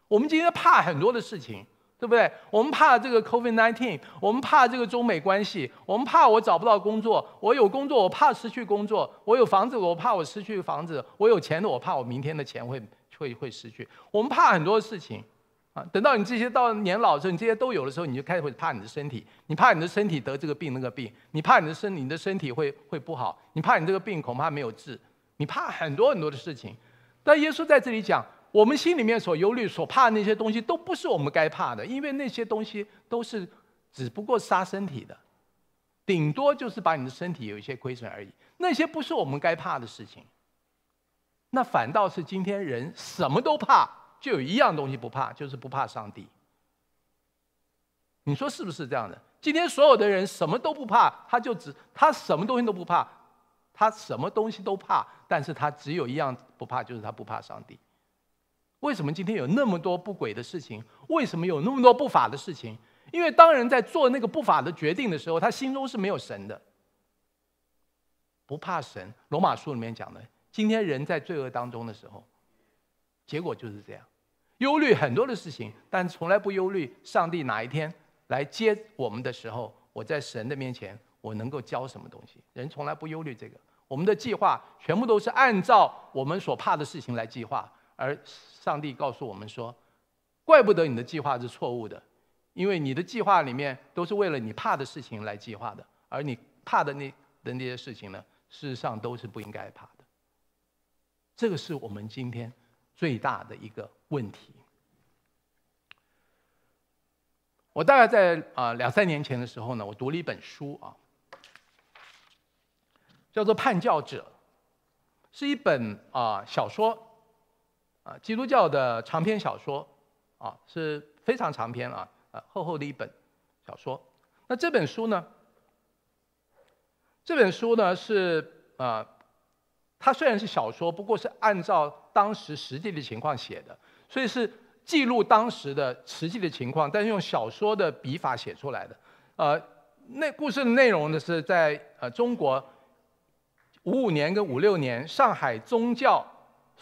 我们今天怕很多的事情。对不对？我们怕这个 COVID nineteen，我们怕这个中美关系，我们怕我找不到工作，我有工作我怕失去工作，我有房子我怕我失去房子，我有钱的我怕我明天的钱会会会失去。我们怕很多事情，啊，等到你这些到年老的时候，你这些都有的时候，你就开始会怕你的身体，你怕你的身体得这个病那个病，你怕你的身你的身体会会不好，你怕你这个病恐怕没有治，你怕很多很多的事情。但耶稣在这里讲。我们心里面所忧虑、所怕那些东西，都不是我们该怕的，因为那些东西都是只不过杀身体的，顶多就是把你的身体有一些亏损而已。那些不是我们该怕的事情。那反倒是今天人什么都怕，就有一样东西不怕，就是不怕上帝。你说是不是这样的？今天所有的人什么都不怕，他就只他什么东西都不怕，他什么东西都怕，但是他只有一样不怕，就是他不怕上帝。为什么今天有那么多不轨的事情？为什么有那么多不法的事情？因为当人在做那个不法的决定的时候，他心中是没有神的，不怕神。罗马书里面讲的，今天人在罪恶当中的时候，结果就是这样，忧虑很多的事情，但从来不忧虑上帝哪一天来接我们的时候，我在神的面前，我能够教什么东西？人从来不忧虑这个，我们的计划全部都是按照我们所怕的事情来计划。而上帝告诉我们说：“怪不得你的计划是错误的，因为你的计划里面都是为了你怕的事情来计划的，而你怕的那的那些事情呢，事实上都是不应该怕的。”这个是我们今天最大的一个问题。我大概在啊两三年前的时候呢，我读了一本书啊，叫做《叛教者》，是一本啊小说。啊，基督教的长篇小说，啊是非常长篇啊，呃厚厚的一本小说。那这本书呢？这本书呢是啊，它虽然是小说，不过是按照当时实际的情况写的，所以是记录当时的实际的情况，但是用小说的笔法写出来的。呃，那故事的内容呢是在呃中国五五年跟五六年上海宗教。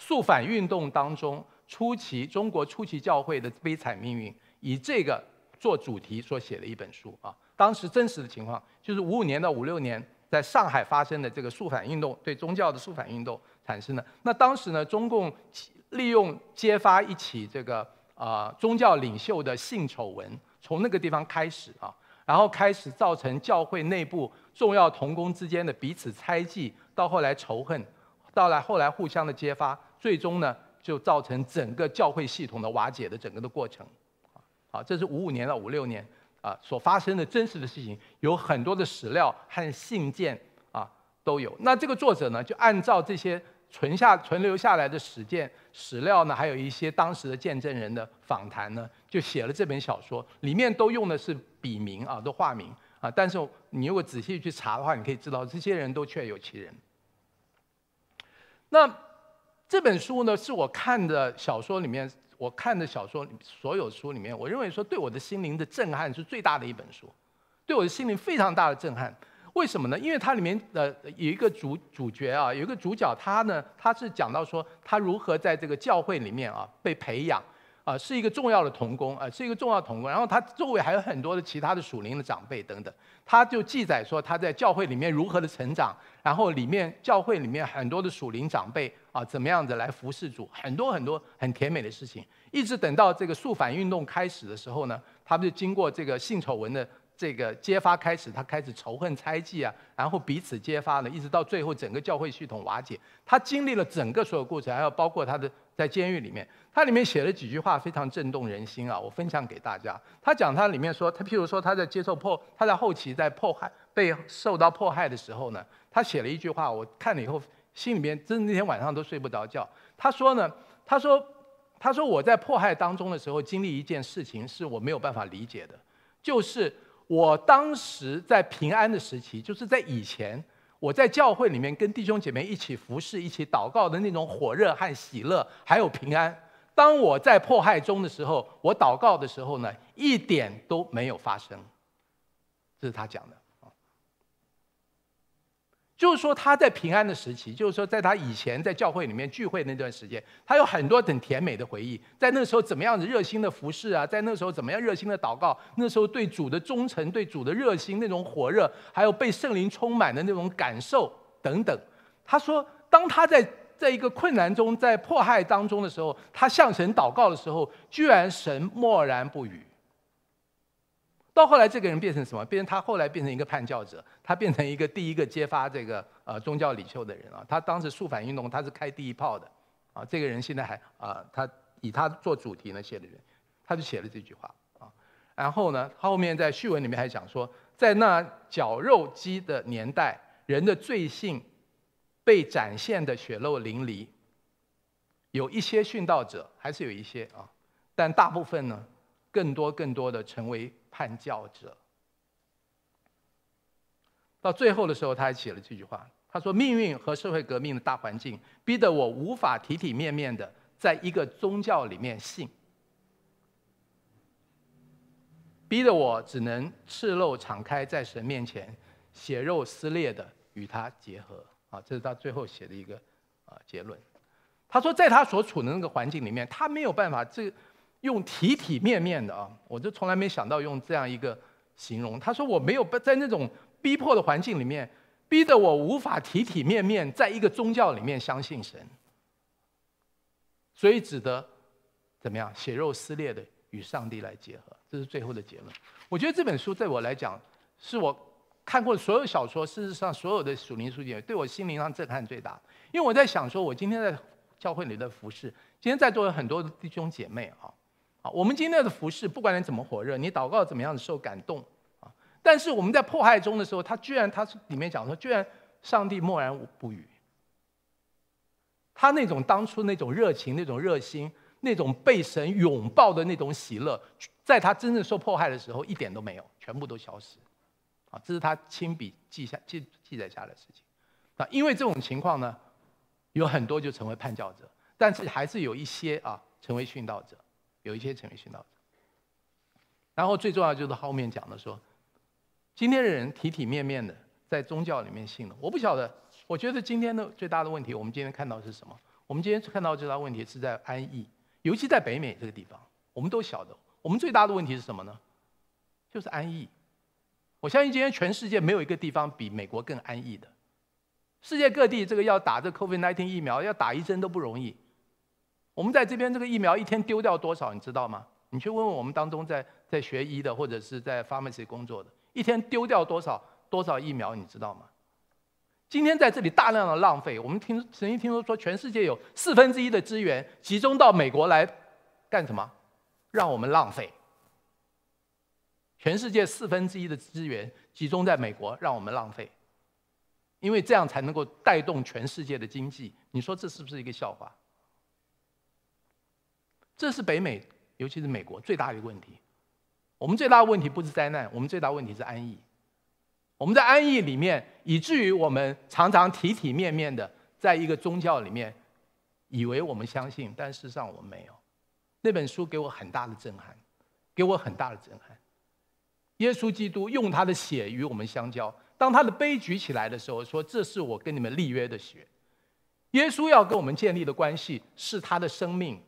肃反运动当中，初期中国初期教会的悲惨命运，以这个做主题所写的一本书啊。当时真实的情况，就是五五年到五六年在上海发生的这个肃反运动，对宗教的肃反运动产生的。那当时呢，中共利用揭发一起这个啊宗教领袖的性丑闻，从那个地方开始啊，然后开始造成教会内部重要同工之间的彼此猜忌，到后来仇恨。到了后来，互相的揭发，最终呢，就造成整个教会系统的瓦解的整个的过程。好，这是五五年到五六年啊所发生的真实的事情，有很多的史料和信件啊都有。那这个作者呢，就按照这些存下存留下来的史件史料呢，还有一些当时的见证人的访谈呢，就写了这本小说。里面都用的是笔名啊，都化名啊。但是你如果仔细去查的话，你可以知道这些人都确有其人。那这本书呢，是我看的小说里面，我看的小说所有书里面，我认为说对我的心灵的震撼是最大的一本书，对我的心灵非常大的震撼。为什么呢？因为它里面呃有一个主主角啊，有一个主角他呢，他是讲到说他如何在这个教会里面啊被培养。啊，是一个重要的童工啊，是一个重要童工。然后他周围还有很多的其他的属灵的长辈等等，他就记载说他在教会里面如何的成长，然后里面教会里面很多的属灵长辈啊，怎么样子来服侍主，很多很多很甜美的事情。一直等到这个肃反运动开始的时候呢，他们就经过这个性丑闻的。这个揭发开始，他开始仇恨、猜忌啊，然后彼此揭发呢，一直到最后，整个教会系统瓦解。他经历了整个所有过程，还有包括他的在监狱里面，他里面写了几句话，非常震动人心啊。我分享给大家。他讲他里面说，他譬如说他在接受迫，他在后期在迫害被受到迫害的时候呢，他写了一句话，我看了以后心里面真的那天晚上都睡不着觉。他说呢，他说他说我在迫害当中的时候经历一件事情，是我没有办法理解的，就是。我当时在平安的时期，就是在以前，我在教会里面跟弟兄姐妹一起服侍、一起祷告的那种火热和喜乐，还有平安。当我在迫害中的时候，我祷告的时候呢，一点都没有发生。这是他讲的。就是说他在平安的时期，就是说在他以前在教会里面聚会那段时间，他有很多很甜美的回忆。在那时候怎么样子热心的服侍啊，在那时候怎么样热心的祷告，那时候对主的忠诚、对主的热心那种火热，还有被圣灵充满的那种感受等等。他说，当他在在一个困难中、在迫害当中的时候，他向神祷告的时候，居然神默然不语。到后来，这个人变成什么？变成他后来变成一个叛教者，他变成一个第一个揭发这个呃宗教领袖的人啊。他当时肃反运动，他是开第一炮的啊。这个人现在还啊，他以他做主题呢写的，人，他就写了这句话啊。然后呢，他后面在序文里面还讲说，在那绞肉机的年代，人的罪性被展现的血肉淋漓。有一些殉道者，还是有一些啊，但大部分呢，更多更多的成为。叛教者。到最后的时候，他还写了这句话：“他说，命运和社会革命的大环境逼得我无法体体面面的在一个宗教里面信，逼得我只能赤露敞开在神面前，血肉撕裂的与他结合。”啊，这是他最后写的一个啊结论。他说，在他所处的那个环境里面，他没有办法这。用体体面面的啊，我就从来没想到用这样一个形容。他说我没有在那种逼迫的环境里面，逼得我无法体体面面在一个宗教里面相信神，所以只得怎么样血肉撕裂的与上帝来结合，这是最后的结论。我觉得这本书对我来讲，是我看过所有小说，事实上所有的属灵书籍对我心灵上震撼最大，因为我在想说，我今天在教会里的服饰。今天在座的很多弟兄姐妹啊。啊，我们今天的服饰，不管你怎么火热，你祷告怎么样的受感动，啊，但是我们在迫害中的时候，他居然他里面讲说，居然上帝默然不语。他那种当初那种热情、那种热心、那种被神拥抱的那种喜乐，在他真正受迫害的时候一点都没有，全部都消失。啊，这是他亲笔记下记记载下的事情。那因为这种情况呢，有很多就成为叛教者，但是还是有一些啊成为殉道者。有一些成为殉道者，然后最重要就是后面讲的说，今天的人体体面面的在宗教里面信了。我不晓得，我觉得今天的最大的问题，我们今天看到是什么？我们今天看到最大问题是在安逸，尤其在北美这个地方，我们都晓得，我们最大的问题是什么呢？就是安逸。我相信今天全世界没有一个地方比美国更安逸的，世界各地这个要打这 COVID-19 疫苗，要打一针都不容易。我们在这边，这个疫苗一天丢掉多少，你知道吗？你去问问我们当中在在学医的，或者是在 pharmacy 工作的，一天丢掉多少多少疫苗，你知道吗？今天在这里大量的浪费，我们听曾经听说说，全世界有四分之一的资源集中到美国来干什么？让我们浪费。全世界四分之一的资源集中在美国，让我们浪费，因为这样才能够带动全世界的经济。你说这是不是一个笑话？这是北美，尤其是美国最大的一个问题。我们最大的问题不是灾难，我们最大的问题是安逸。我们在安逸里面，以至于我们常常体体面面的，在一个宗教里面，以为我们相信，但事实上我们没有。那本书给我很大的震撼，给我很大的震撼。耶稣基督用他的血与我们相交，当他的杯举起来的时候，说：“这是我跟你们立约的血。”耶稣要跟我们建立的关系是他的生命。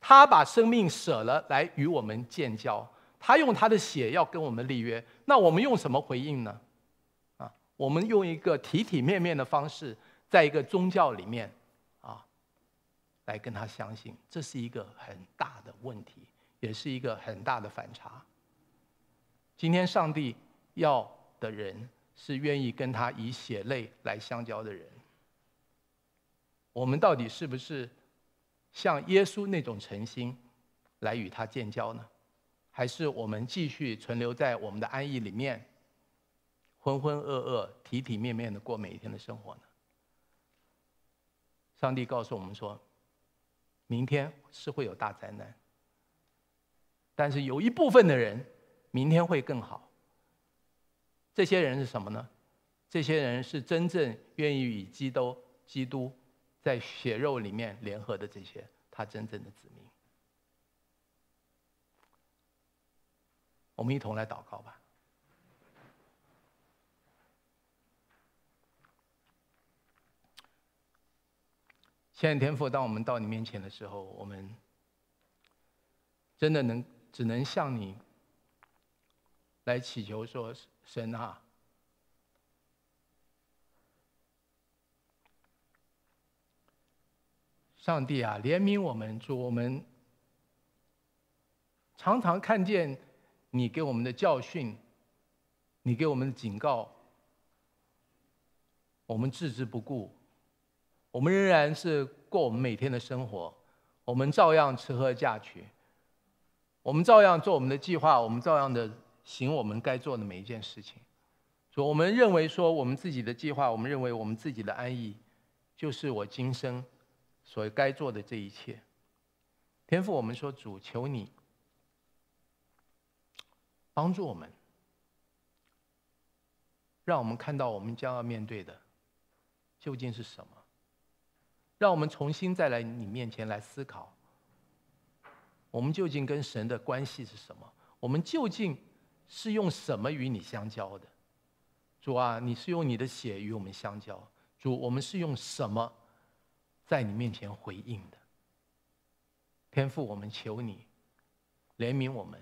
他把生命舍了来与我们建交，他用他的血要跟我们立约，那我们用什么回应呢？啊，我们用一个体体面面的方式，在一个宗教里面，啊，来跟他相信，这是一个很大的问题，也是一个很大的反差。今天上帝要的人是愿意跟他以血泪来相交的人，我们到底是不是？像耶稣那种诚心来与他建交呢，还是我们继续存留在我们的安逸里面，浑浑噩噩、体体面面的过每一天的生活呢？上帝告诉我们说，明天是会有大灾难，但是有一部分的人，明天会更好。这些人是什么呢？这些人是真正愿意与基督、基督。在血肉里面联合的这些，他真正的子民，我们一同来祷告吧。天父，当我们到你面前的时候，我们真的能只能向你来祈求说：神啊。上帝啊，怜悯我们，祝我们常常看见你给我们的教训，你给我们的警告，我们置之不顾，我们仍然是过我们每天的生活，我们照样吃喝嫁娶，我们照样做我们的计划，我们照样的行我们该做的每一件事情。说我们认为说我们自己的计划，我们认为我们自己的安逸，就是我今生。所该做的这一切，天父，我们说主求你帮助我们，让我们看到我们将要面对的究竟是什么，让我们重新再来你面前来思考，我们究竟跟神的关系是什么？我们究竟是用什么与你相交的？主啊，你是用你的血与我们相交，主，我们是用什么？在你面前回应的，天父，我们求你怜悯我们，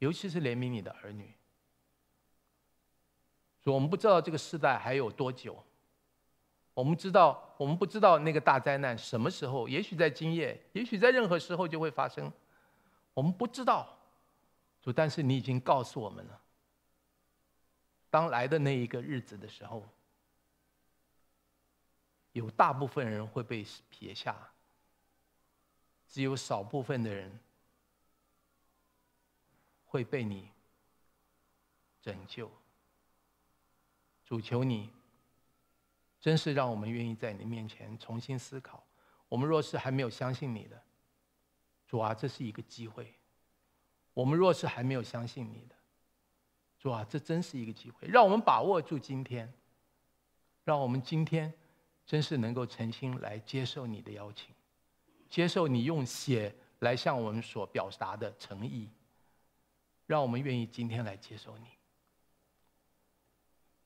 尤其是怜悯你的儿女。主，我们不知道这个时代还有多久，我们知道，我们不知道那个大灾难什么时候，也许在今夜，也许在任何时候就会发生，我们不知道。主，但是你已经告诉我们了，当来的那一个日子的时候。有大部分人会被撇下，只有少部分的人会被你拯救。主求你，真是让我们愿意在你面前重新思考。我们若是还没有相信你的主啊，这是一个机会。我们若是还没有相信你的主啊，这真是一个机会，让我们把握住今天，让我们今天。真是能够诚心来接受你的邀请，接受你用血来向我们所表达的诚意，让我们愿意今天来接受你。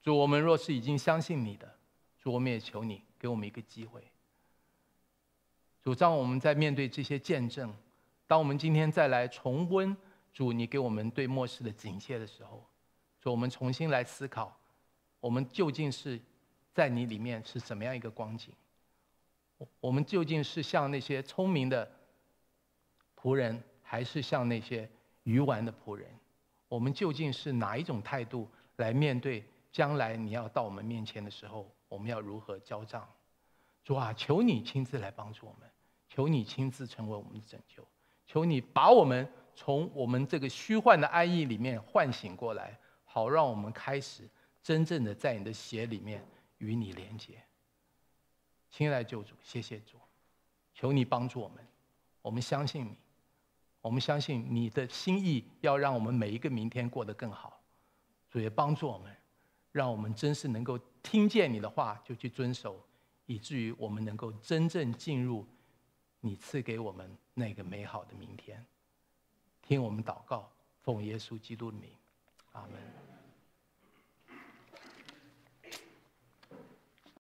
主，我们若是已经相信你的，主我们也求你给我们一个机会。主，让我们在面对这些见证，当我们今天再来重温主你给我们对末世的警戒的时候，主我们重新来思考，我们究竟是。在你里面是怎么样一个光景？我我们究竟是像那些聪明的仆人，还是像那些愚顽的仆人？我们究竟是哪一种态度来面对将来你要到我们面前的时候？我们要如何交账？主啊，求你亲自来帮助我们，求你亲自成为我们的拯救，求你把我们从我们这个虚幻的安逸里面唤醒过来，好让我们开始真正的在你的血里面。与你连接，亲爱的救主，谢谢主，求你帮助我们，我们相信你，我们相信你的心意要让我们每一个明天过得更好，主也帮助我们，让我们真是能够听见你的话就去遵守，以至于我们能够真正进入你赐给我们那个美好的明天。听我们祷告，奉耶稣基督的名，阿门。